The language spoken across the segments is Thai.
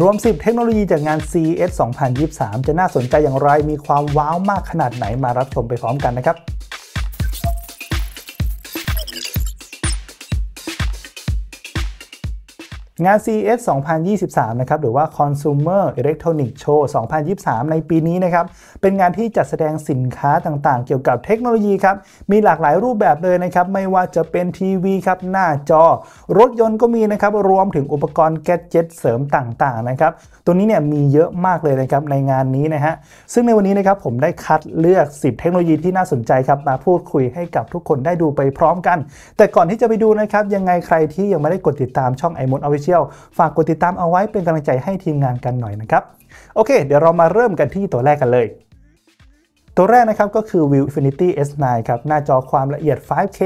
รวม10เทคโนโลยีจากงาน CES 2023 จะน่าสนใจอย่างไร มีความว้าวมากขนาดไหนมารับชมไปพร้อมกันนะครับงาน CES 2023นะครับหรือว่า Consumer Electronics Show 2023 ในปีนี้นะครับเป็นงานที่จัดแสดงสินค้าต่างๆ เกี่ยวกับเทคโนโลยีครับมีหลากหลายรูปแบบเลยนะครับไม่ว่าจะเป็นทีวีครับหน้าจอ รถยนต์ก็มีนะครับรวมถึงอุปกรณ์แกจเจ็ตเสริมต่างๆนะครับตัวนี้เนี่ยมีเยอะมากเลยนะครับในงานนี้นะฮะซึ่งในวันนี้นะครับผมได้คัดเลือก 10 เทคโนโลยีที่น่าสนใจครับมาพูดคุยให้กับทุกคนได้ดูไปพร้อมกัน แต่ก่อนที่จะไปดูนะครับยังไงใครที่ยังไม่ได้กดติดตามช่องไอมดอวิเชียลฝากกดติดตามเอาไว้เป็นกำลังใจให้ทีมงานกันหน่อยนะครับ โอเคเดี๋ยวเรามาเริ่มกันที่ตัวแรกกันเลย ตัวแรกนะครับก็คือ View Infinity S9 ครับ หน้าจอความละเอียด 5K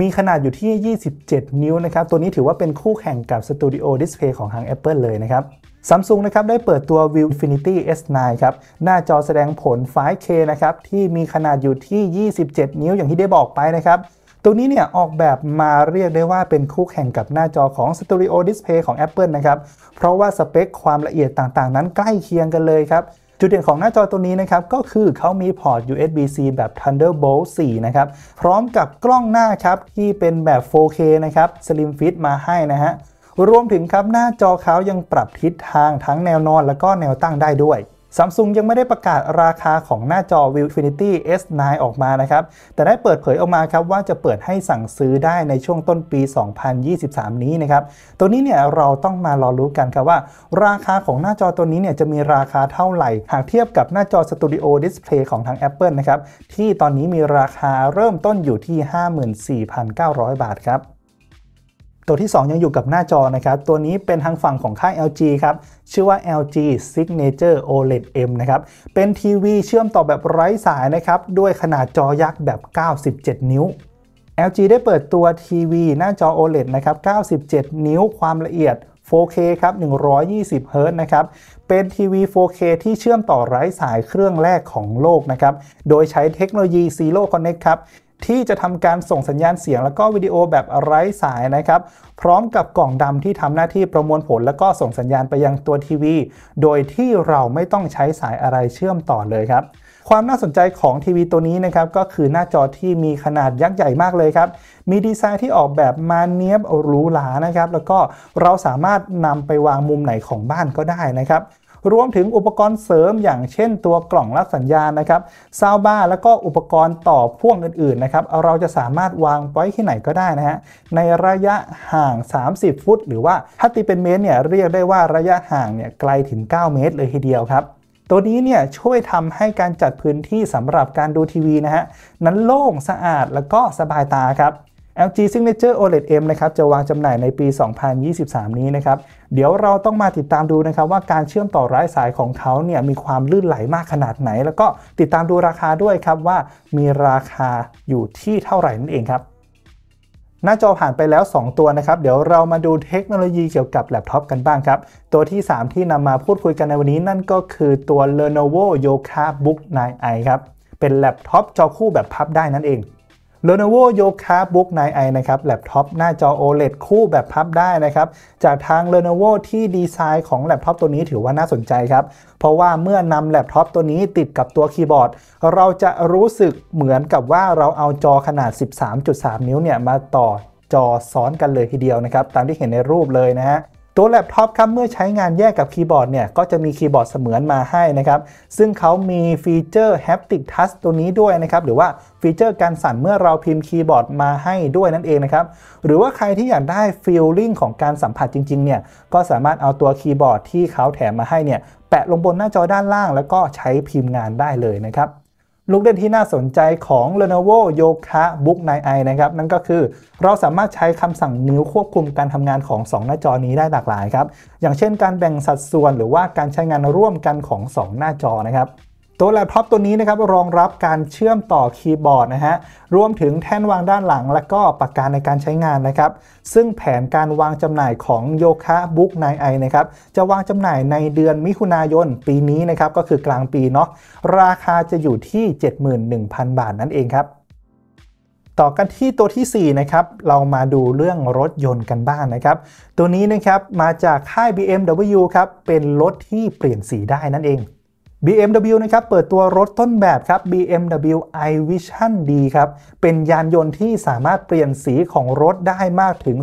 มีขนาดอยู่ที่ 27 นิ้วนะครับ ตัวนี้ถือว่าเป็นคู่แข่งกับ Studio Display ของทาง Apple เลยนะครับ Samsung นะครับได้เปิดตัว View Infinity S9 ครับ หน้าจอแสดงผล 5K นะครับที่มีขนาดอยู่ที่ 27 นิ้วอย่างที่ได้บอกไปนะครับตัวนี้เนี่ย ออกแบบมาเรียกได้ว่าเป็นคู่แข่งกับหน้าจอของ Stereo Display ของ Apple นะครับ เพราะว่าสเปคความละเอียดต่างๆ นั้นใกล้เคียงกันเลยครับ จุดเด่นของหน้าจอตัวนี้นะครับ ก็คือเขามีพอร์ต USB-C แบบ Thunderbolt 4 นะครับ พร้อมกับกล้องหน้าครับที่เป็นแบบ 4K นะครับ Slim Fit มาให้นะฮะ รวมถึงครับหน้าจอเขายังปรับทิศทางทั้งแนวนอน แล้วก็แนวตั้งได้ด้วย s a m s u n ยังไม่ได้ประกาศราคาของหน้าจอ Viewfinity S9 ออกมานะครับ แต่ได้เปิดเผยออกมาครับว่าจะเปิดให้สั่งซื้อได้ในช่วงต้นปี 2023 นี้นะครับ ตัวนี้เนี่ยเราต้องมารอรู้กันครับว่า ราคาของหน้าจอตัวนี้เนี่ยจะมีราคาเท่าไหร่หากเทียบกับหน้าจอ Studio Display ของทาง Apple นะครับ ที่ตอนนี้มีราคาเริ่มต้นอยู่ที่ 54,900 บาทครับตัวที่ 2 ยังอยู่กับหน้าจอนะครับ ตัวนี้เป็นทางฝั่งของค่าย LG ครับ ชื่อว่า LG Signature OLED M นะครับ เป็นทีวี เชื่อมต่อแบบไร้สายนะครับ ด้วยขนาดจอยักษ์แบบ 97 นิ้ว LG ได้เปิดตัวทีวีหน้าจอ OLED นะครับ 97 นิ้ว ความละเอียด 4K ครับ120 h z นะครับ เป็นทีวี 4K ที่เชื่อมต่อไร้สายเครื่องแรกของโลกนะครับ โดยใช้เทคโนโลยี Zero Connect ครับที่จะทำการส่งสัญญาณเสียงแล้วก็วิดีโอแบบไร้สายนะครับ พร้อมกับกล่องดำที่ทำหน้าที่ประมวลผลแล้วก็ส่งสัญญาณไปยังตัวทีวีโดยที่เราไม่ต้องใช้สายอะไรเชื่อมต่อเลยครับ ความน่าสนใจของทีวีตัวนี้นะครับก็คือหน้าจอที่มีขนาดยักษ์ใหญ่มากเลยครับ มีดีไซน์ที่ออกแบบมาเนียบหรูหรานะครับ แล้วก็เราสามารถนำไปวางมุมไหนของบ้านก็ได้นะครับรวมถึงอุปกรณ์เสริมอย่างเช่นตัวกล่องรับสัญญาณนะครับซาวบ้าแล้วก็อุปกรณ์ต่อพ่วงอื่นๆนะครับเราจะสามารถวางไว้ที่ไหนก็ได้นะฮะในระยะห่าง 30 ฟุต หรือว่าถ้าตีเป็นเมตรเนี่ยเรียกได้ว่าระยะห่างเนี่ยไกลถึง 9 เมตรเลยทีเดียวครับ ตัวนี้เนี่ยช่วยทำให้การจัดพื้นที่สำหรับการดูทีวีนะฮะนั้นโล่งสะอาดแล้วก็สบายตาครับ LG Signature OLED M นะครับจะวางจำหน่ายในปี 2023 นี้นะครับ เดี๋ยวเราต้องมาติดตามดูนะครับว่าการเชื่อมต่อไร้สายของเขาเนี่ยมีความลื่นไหลมากขนาดไหน แล้วก็ติดตามดูราคาด้วยครับว่ามีราคาอยู่ที่เท่าไหร่นั่นเองครับ หน้าจอผ่านไปแล้ว 2 ตัวนะครับ เดี๋ยวเรามาดูเทคโนโลยีเกี่ยวกับแล็ปท็อปกันบ้างครับ ตัวที่ 3 ที่นำมาพูดคุยกันในวันนี้นั่นก็คือตัว Lenovo Yoga Book 9i ครับเป็นแล็ปท็อปจอคู่แบบพับได้นั่นเอง Lenovo Yoga Book 9i นะครับแล็ปท็อปหน้าจอ OLED คู่แบบพับได้นะครับ จากทาง Lenovo ที่ดีไซน์ของแล็ปท็อปตัวนี้ถือว่าน่าสนใจครับ เพราะว่าเมื่อนำแล็ปท็อปตัวนี้ติดกับตัวคีย์บอร์ด เราจะรู้สึกเหมือนกับว่าเราเอาจอขนาด 13.3 นิ้วเนี่ยมาต่อจอซ้อนกันเลยทีเดียวนะครับ ตามที่เห็นในรูปเลยนะฮะตัวแล็ปท็อปครับเมื่อใช้งานแยกกับคีย์บอร์ดเนี่ยก็จะมีคีย์บอร์ดเสมือนมาให้นะครับซึ่งเขามีฟีเจอร์ Haptic Touch ตัวนี้ด้วยนะครับ หรือว่าฟีเจอร์การสั่นเมื่อเราพิมพ์คีย์บอร์ดมาให้ด้วยนั่นเองนะครับ หรือว่าใครที่อยากได้ฟีลลิ่งของการสัมผัสจริง ๆ เนี่ยก็สามารถเอาตัวคีย์บอร์ดที่เขาแถมมาให้เนี่ยแปะลงบนหน้าจอด้านล่าง แล้วก็ใช้พิมพ์งานได้เลยนะครับลูกเล่นที่น่าสนใจของ Lenovo Yoga Book 9i นะครับ นั่นก็คือเราสามารถใช้คำสั่งนิ้วควบคุมการทำงานของ 2 หน้าจอนี้ได้หลากหลายครับ อย่างเช่นการแบ่งสัดส่วนหรือว่าการใช้งานร่วมกันของ 2 หน้าจอนะครับตัวแล็ปท็อปตัวนี้นะครับ รองรับการเชื่อมต่อคีย์บอร์ดนะฮะ รวมถึงแท่นวางด้านหลังและก็ปากกาในการใช้งานนะครับ ซึ่งแผนการวางจำหน่ายของโยคะบุ๊กไนไอนะครับ จะวางจำหน่ายในเดือนมิถุนายน ปีนี้นะครับ ก็คือกลางปีเนาะราคาจะอยู่ที่ 71,000 บาทนั่นเองครับ ต่อกันที่ตัวที่ 4 นะครับ เรามาดูเรื่องรถยนต์กันบ้างนนะครับตัวนี้นะครับมาจากค่าย BMW ครับเป็นรถที่เปลี่ยนสีได้นั่นเอง BMW นะครับ เปิดตัวรถต้นแบบครับ BMW iVision D ครับ เป็นยานยนต์ที่สามารถเปลี่ยนสีของรถได้มากถึง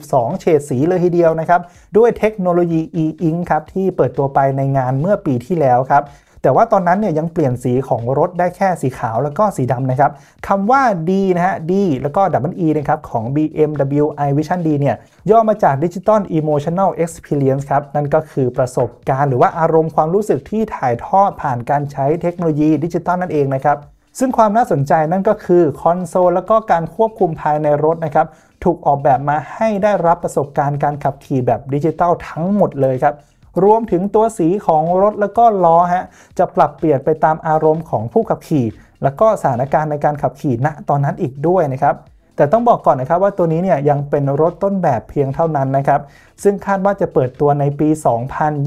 32 เฉดสีเลยทีเดียวนะครับ ด้วยเทคโนโลยี e-ink ครับ ที่เปิดตัวไปในงานเมื่อปีที่แล้วครับแต่ว่าตอนนั้นเนี่ยยังเปลี่ยนสีของรถได้แค่สีขาวแล้วก็สีดำนะครับคำว่า D นะฮะ D แล้วก็ดับเบิลนะครับของ BMW iVision D เนี่ยย่อมาจาก Digital Emotional Experience ครับนั่นก็คือประสบการณ์หรือว่าอารมณ์ความรู้สึกที่ถ่ายทอดผ่านการใช้เทคโนโลยีดิจิตอลนั่นเองนะครับซึ่งความน่าสนใจนั่นก็คือคอนโซลและก็การควบคุมภายในรถนะครับถูกออกแบบมาให้ได้รับประสบการณ์การขับขี่แบบดิจิตอลทั้งหมดเลยครับรวมถึงตัวสีของรถแล้วก็ล้อฮะจะปรับเปลี่ยนไปตามอารมณ์ของผู้ขับขี่แล้วก็สถานการณ์ในการขับขี่ณตอนนั้นอีกด้วยนะครับ แต่ต้องบอกก่อนนะครับว่าตัวนี้เนี่ยยังเป็นรถต้นแบบเพียงเท่านั้นนะครับ ซึ่งคาดว่าจะเปิดตัวในปี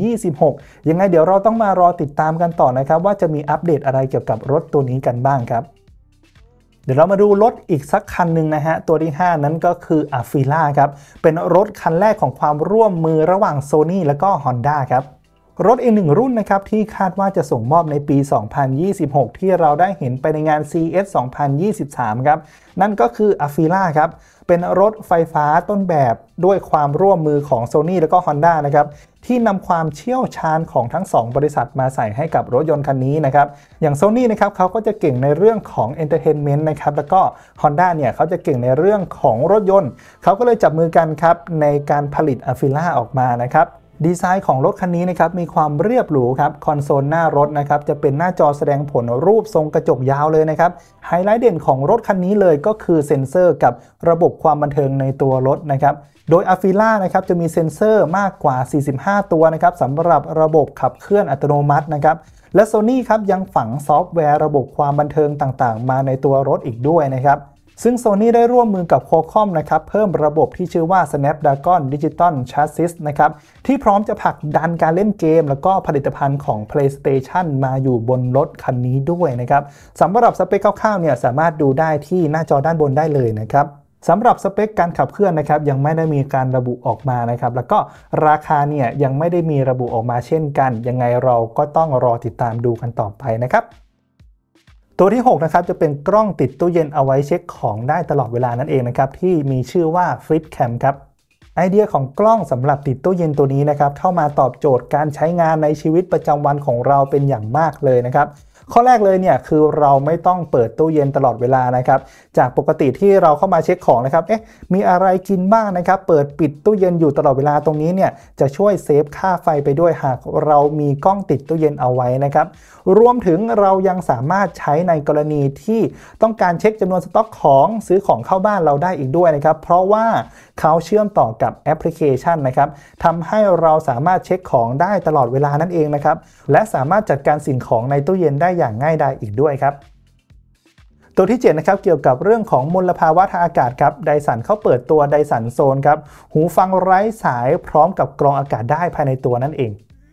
2026 ยังไงเดี๋ยวเราต้องมารอติดตามกันต่อนะครับ ว่าจะมีอัปเดตอะไรเกี่ยวกับรถตัวนี้กันบ้างครับเดี๋ยวเรามาดูรถอีกสักคันหนึ่งนะฮะ ตัวที่ 5 นั้นก็คืออัฟฟิล่าครับ เป็นรถคันแรกของความร่วมมือระหว่าง Sony และก็ Honda ครับรถอีกหนึ่งรุ่นนะครับที่คาดว่าจะส่งมอบในปี 2026 ที่เราได้เห็นไปในงาน CES 2023ครับนั่นก็คือ a f i l a ครับเป็นรถไฟฟ้าต้นแบบด้วยความร่วมมือของ Sony แล้วก็ Honda นะครับที่นำความเชี่ยวชาญของทั้ง2บริษัทมาใส่ให้กับรถยนต์คันนี้นะครับอย่าง Sony นะครับเขาก็จะเก่งในเรื่องของ Entertainment นะครับแล้วก็ Honda เนี่ยเขาจะเก่งในเรื่องของรถยนต์เขาก็เลยจับมือกันครับในการผลิต a f i l a ออกมานะครับดีไซน์ของรถคันนี้นะครับมีความเรียบหรูครับคอนโซลหน้ารถนะครับจะเป็นหน้าจอแสดงผลรูปทรงกระจกยาวเลยนะครับไฮไลท์เด่นของรถคันนี้เลยก็คือเซ็นเซอร์กับระบบความบันเทิงในตัวรถนะครับโดย a f ล่านะครับจะมีเซ็นเซอร์มากกว่า 45 ตัวนะครับสำหรับระบบขับเคลื่อนอัตโนมัตินะครับ และ Sony ครับยังฝังซอฟต์แวร์ระบบความบันเทิงต่างๆ มาในตัวรถอีกด้วยนะครับซึ่ง Sony ได้ร่วมมือกับ Qualcomm นะครับเพิ่มระบบที่ชื่อว่า Snapdragon Digital Chassis นะครับที่พร้อมจะผลักดันการเล่นเกม แล้วก็ผลิตภัณฑ์ของ PlayStation มาอยู่บนรถคันนี้ด้วยนะครับสำหรับสเปคคร่าวๆเนี่ยสามารถดูได้ที่หน้าจอด้านบนได้เลยนะครับสำหรับสเปคการขับเคลื่อนนะครับยังไม่ได้มีการระบุออกมานะครับแล้วก็ราคาเนี่ยยังไม่ได้มีระบุออกมาเช่นกัน ยังไงเราก็ต้องรอติดตามดูกันต่อไปนะครับตัวที่ 6 นะครับ จะเป็นกล้องติดตู้เย็นเอาไว้เช็คของได้ตลอดเวลานั่นเองนะครับ ที่มีชื่อว่า Flip Cam ครับ ไอเดียของกล้องสำหรับติดตู้เย็นตัวนี้นะครับ เข้ามาตอบโจทย์การใช้งานในชีวิตประจำวันของเราเป็นอย่างมากเลยนะครับข้อแรกเลยเนี่ยคือเราไม่ต้องเปิดตู้เย็นตลอดเวลานะครับจากปกติที่เราเข้ามาเช็คของนะครับเอ๊ะมีอะไรกินบ้างนะครับ เปิดปิดตู้เย็นอยู่ตลอดเวลาตรงนี้เนี่ยจะช่วยเซฟค่าไฟไปด้วยหากเรามีกล้องติดตู้เย็นเอาไว้นะครับรวมถึงเรายังสามารถใช้ในกรณีที่ต้องการเช็คจำนวนสต็อกของซื้อของเข้าบ้านเราได้อีกด้วยนะครับ เพราะว่าเขาเชื่อมต่อกับแอปพลิเคชันนะครับทำให้เราสามารถเช็คของได้ตลอดเวลานั่นเองนะครับและสามารถจัดการสิ่งของในตู้เย็นได้อย่างง่ายดายอีกด้วยครับ ตัวที่7นะครับเกี่ยวกับเรื่องของมลภาวะทางอากาศครับไดสันเขาเปิดตัวไดสันโซนครับ หูฟังไร้สายพร้อมกับกรองอากาศได้ภายในตัวนั่นเอง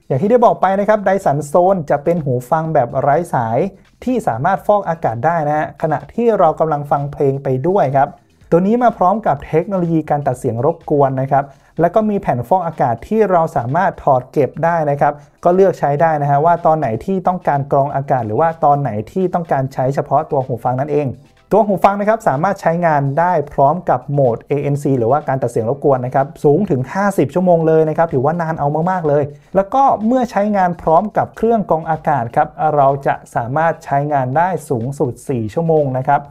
อย่างที่ได้บอกไปนะครับไดสันโซนจะเป็นหูฟังแบบไร้สายที่สามารถฟอกอากาศได้นะฮะ ขณะที่เรากำลังฟังเพลงไปด้วยครับตัวนี้มาพร้อมกับเทคโนโลยีการตัดเสียงรบกวนนะครับ แล้วก็มีแผ่นฟอกอากาศที่เราสามารถถอดเก็บได้นะครับ ก็เลือกใช้ได้นะฮะว่าตอนไหนที่ต้องการกรองอากาศ หรือว่าตอนไหนที่ต้องการใช้เฉพาะตัวหูฟังนั่นเอง ตัวหูฟังนะครับสามารถใช้งานได้พร้อมกับโหมด ANC หรือว่าการตัดเสียงรบกวนนะครับ สูงถึง 50 ชั่วโมงเลยนะครับถือว่านานเอามากๆเลย แล้วก็เมื่อใช้งานพร้อมกับเครื่องกรองอากาศครับเราจะสามารถใช้งานได้สูงสุด 4 ชั่วโมงนะครับ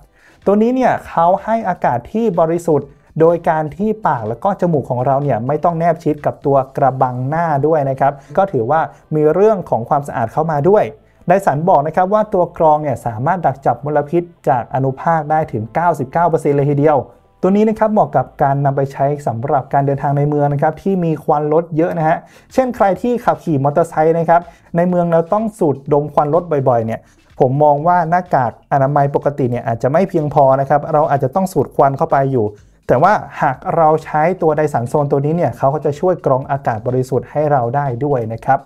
ตัวนี้เนี่ยเขาให้อากาศที่บริสุทธิ์ โดยการที่ปากแล้วก็จมูกของเราเนี่ยไม่ต้องแนบชิดกับตัวกระบังหน้าด้วยนะครับ ก็ถือว่ามีเรื่องของความสะอาดเข้ามาด้วย ไดสันบอกนะครับว่าตัวกรองเนี่ยสามารถดักจับมลพิษจากอนุภาคได้ถึง 99%เลยทีเดียวตัวนี้นะครับเหมาะกับการนำไปใช้สำหรับการเดินทางในเมืองนะครับ ที่มีควันรถเยอะนะฮะเช่นใครที่ขับขี่มอเตอร์ไซค์นะครับ ในเมืองเราต้องสูดดมควันรถบ่อยๆเนี่ยผมมองว่าหน้ากากอนามัยปกติเนี่ยอาจจะไม่เพียงพอนะครับ เราอาจจะต้องสูดควันเข้าไปอยู่ แต่ว่าหากเราใช้ตัวไดสันโซนตัวนี้เนี่ยเขาก็จะช่วยกรองอากาศบริสุทธิ์ให้เราได้ด้วยนะครับ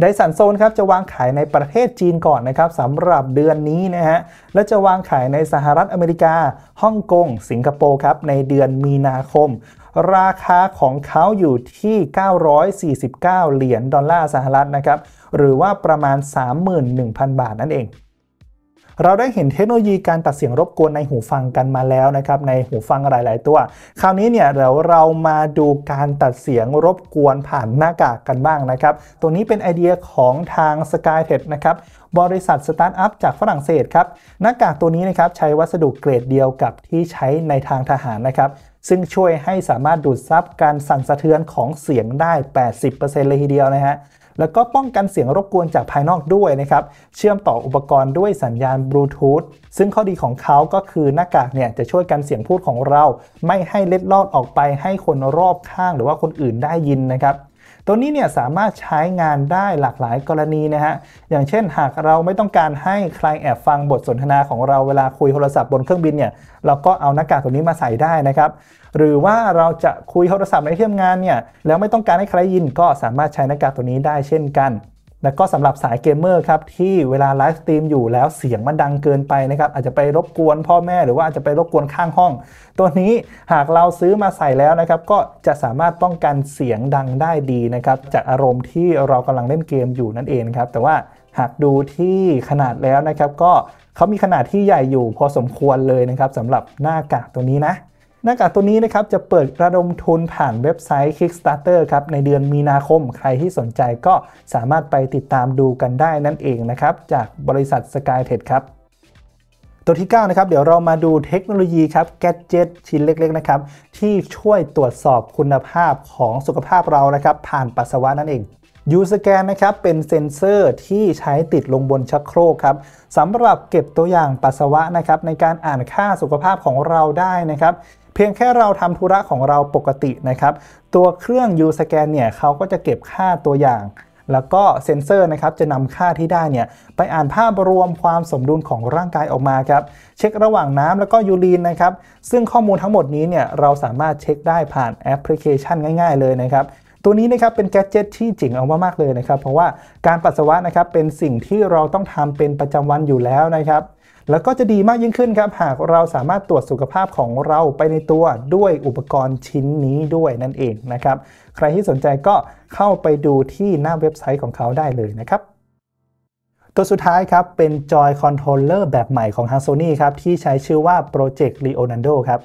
ไดสันโซนครับจะวางขายในประเทศจีนก่อนนะครับสำหรับเดือนนี้นะฮะ และจะวางขายในสหรัฐอเมริกา ฮ่องกง สิงคโปร์ครับในเดือนมีนาคม ราคาของเขาอยู่ที่ 949 เหรียญดอลลาร์สหรัฐนะครับ หรือว่าประมาณ 31,000 บาทนั่นเองเราได้เห็นเทคโนโลยีการตัดเสียงรบกวนในหูฟังกันมาแล้วนะครับในหูฟังหลายๆ ตัว คราวนี้เนี่ยเดี๋ยวเรามาดูการตัดเสียงรบกวนผ่านหน้ากากกันบ้างนะครับ ตัวนี้เป็นไอเดียของทาง s k y t e c h นะครับ บริษัทสตาร์ทอัพจากฝรั่งเศสครับ หน้ากากตัวนี้นะครับใช้วัสดุเกรดเดียวกับที่ใช้ในทางทหารนะครับ ซึ่งช่วยให้สามารถดูดซับการสั่นสะเทือนของเสียงได้ 80%เลยทีเดียวนะฮะแล้วก็ป้องกันเสียงรบกวนจากภายนอกด้วยนะครับ เชื่อมต่ออุปกรณ์ด้วยสัญญาณบลูทูธ ซึ่งข้อดีของเขาก็คือหน้ากากเนี่ยจะช่วยกันเสียงพูดของเรา ไม่ให้เล็ดลอดออกไปให้คนรอบข้างหรือว่าคนอื่นได้ยินนะครับตัวนี้เนี่ยสามารถใช้งานได้หลากหลายกรณีนะฮะ อย่างเช่น หากเราไม่ต้องการให้ ใครแอบฟังบทสนทนาของเรา เวลาคุยโทรศัพท์บนเครื่องบินเนี่ยเราก็เอาหน้ากากตัวนี้มาใส่ได้นะครับ หรือว่าเราจะคุยโทรศัพท์ในที่ทำงานเนี่ยแล้วไม่ต้องการให้ใครยินก็สามารถใช้หน้ากากตัวนี้ได้เช่นกันแล้วก็สำหรับสายเกมเมอร์ครับที่เวลาไลฟ์สตรีมอยู่แล้วเสียงมันดังเกินไปนะครับอาจจะไปรบกวนพ่อแม่หรือว่าอาจจะไปรบกวนข้างห้อง ตัวนี้หากเราซื้อมาใส่แล้วนะครับก็จะสามารถป้องกันเสียงดังได้ดีนะครับจากอารมณ์ที่เรากำลังเล่นเกมอยู่นั่นเองครับแต่ว่าหากดูที่ขนาดแล้วนะครับ ก็เขามีขนาดที่ใหญ่อยู่พอสมควรเลยนะครับสำหรับหน้ากากตัวนี้นะหน้ากากตัวนี้นะครับจะเปิดระดมทุนผ่านเว็บไซต์ Kickstarter ครับในเดือนมีนาคม ใครที่สนใจก็สามารถไปติดตามดูกันได้นั่นเองนะครับจากบริษัท Skytech ครับตัวที่9นะครับเดี๋ยวเรามาดูเทคโนโลยีครับแกจเจ็ตชิ้นเล็กๆนะครับที่ช่วยตรวจสอบคุณภาพของสุขภาพเรานะครับผ่านปัสสาวะนั่นเองยูสแกนนะครับ เป็นเซ็นเซอร์ที่ใช้ติดลงบนชักโครกครับสำหรับเก็บตัวอย่างปัสสาวะนะครับในการอ่านค่าสุขภาพของเราได้นะครับเพียงแค่เราทำธุระของเราปกตินะครับตัวเครื่องยูสแกนเนี่ยเขาก็จะเก็บค่าตัวอย่าง แล้วก็เซ็นเซอร์นะครับจะนำค่าที่ได้เนี่ยไปอ่านภาพรวมความสมดุลของร่างกายออกมาครับเช็คระหว่างน้ำแล้วก็ยูรีนนะครับซึ่งข้อมูลทั้งหมดนี้เนี่ยเราสามารถเช็คได้ผ่านแอปพลิเคชันง่าย ๆ เลยนะครับตัวนี้นะครับเป็นแกจิตที่จร๋งเอามากๆเลยนะครับ เพราะว่าการปัสสาวะนะครับเป็นสิ่งที่เราต้องทำเป็นประจำวันอยู่แล้วนะครับ แล้วก็จะดีมากยิ่งขึ้นครับ หากเราสามารถตรวจสุขภาพของเราไปในตัวด้วยอุปกรณ์ชิ้นนี้ด้วยนั่นเองนะครับ ใครที่สนใจก็เข้าไปดูที่หน้าเว็บไซต์ของเขาได้เลยนะครับ ตัวสุดท้ายครับเป็นจอยคอนโทรลเลอร์แบบใหม่ของทาง Sony ครับที่ใช้ชื่อว่า Project Leonardo ครับ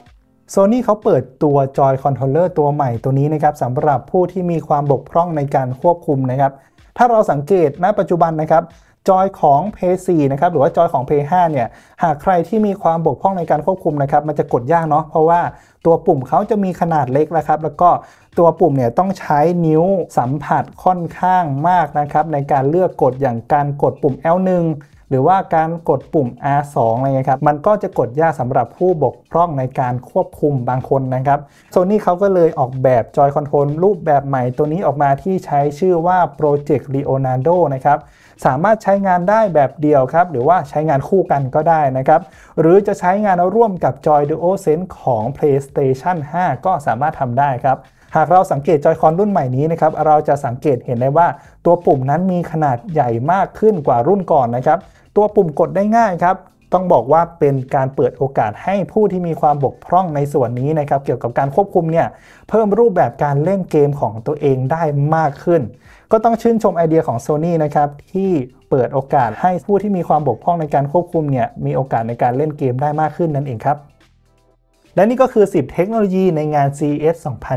Sony เขาเปิดตัวจอยคอนโทรลเลอร์ตัวใหม่ตัวนี้นะครับสำหรับผู้ที่มีความบกพร่องในการควบคุมนะครับ ถ้าเราสังเกตณปัจจุบันนะครับจอยของ p l a 4นะครับหรือว่าจอยของ p l a y 5เนี่ยหากใครที่มีความบกพร่องในการควบคุมนะครับ มันจะกดยากเนาะเพราะว่าตัวปุ่มเขาจะมีขนาดเล็กนะครับ แล้วก็ตัวปุ่มเนี่ยต้องใช้นิ้วสัมผัสค่อนข้างมากนะครับในการเลือกกดอย่างการกดปุ่ม L1 หรือว่าการกดปุ่ม R2 อะไรเงี้ยครับ มันก็จะกดยากสำหรับผู้บกพร่องในการควบคุมบางคนนะครับโซนี่เขาก็เลยออกแบบจอยคอนโทรลรูปแบบใหม่ตัวนี้ออกมาที่ใช้ชื่อว่า Project Leonardo นะครับ สามารถใช้งานได้แบบเดียวครับ หรือว่าใช้งานคู่กันก็ได้นะครับ หรือจะใช้งานร่วมกับจอย DualSense ของ PlayStation 5 ก็สามารถทำได้ครับ หากเราสังเกตจอยคอนรุ่นใหม่นี้นะครับ เราจะสังเกตเห็นได้ว่า ตัวปุ่มนั้นมีขนาดใหญ่มากขึ้นกว่ารุ่นก่อนนะครับตัวปุ่มกดได้ง่ายครับ ต้องบอกว่าเป็นการเปิดโอกาสให้ผู้ที่มีความบกพร่องในส่วนนี้นะครับเกี่ยวกับการควบคุมเนี่ยเพิ่มรูปแบบการเล่นเกมของตัวเองได้มากขึ้น ก็ต้องชื่นชมไอเดียของ Sony นะครับ ที่เปิดโอกาสให้ผู้ที่มีความบกพร่องในการควบคุมเนี่ยมีโอกาสในการเล่นเกมได้มากขึ้นนั่นเองครับและนี่ก็คือ 10 เทคโนโลยีในงาน CES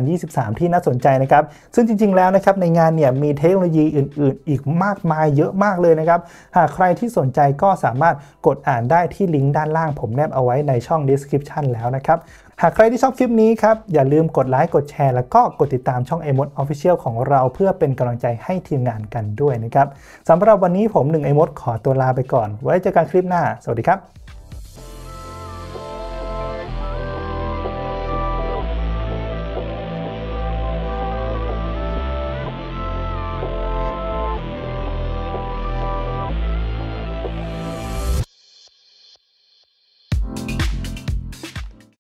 2023 ที่น่าสนใจนะครับ ซึ่งจริงๆ แล้วนะครับในงานเนี่ยมีเทคโนโลยีอื่นๆ อีกมากมายเยอะมากเลยนะครับ หากใครที่สนใจก็สามารถกดอ่านได้ที่ลิงก์ด้านล่างผมแนบเอาไว้ในช่อง description แล้วนะครับ หากใครที่ชอบคลิปนี้ครับอย่าลืมกดไลค์กดแชร์ แล้วก็กดติดตามช่อง iMod Official ของเราเพื่อเป็นกำลังใจให้ทีมงานกันด้วยนะครับสำหรับวันนี้ผมหนึ่งอ m o d ขอตัวลาไปก่อน ไว้เจอกันคลิปหน้า สวัสดีครับ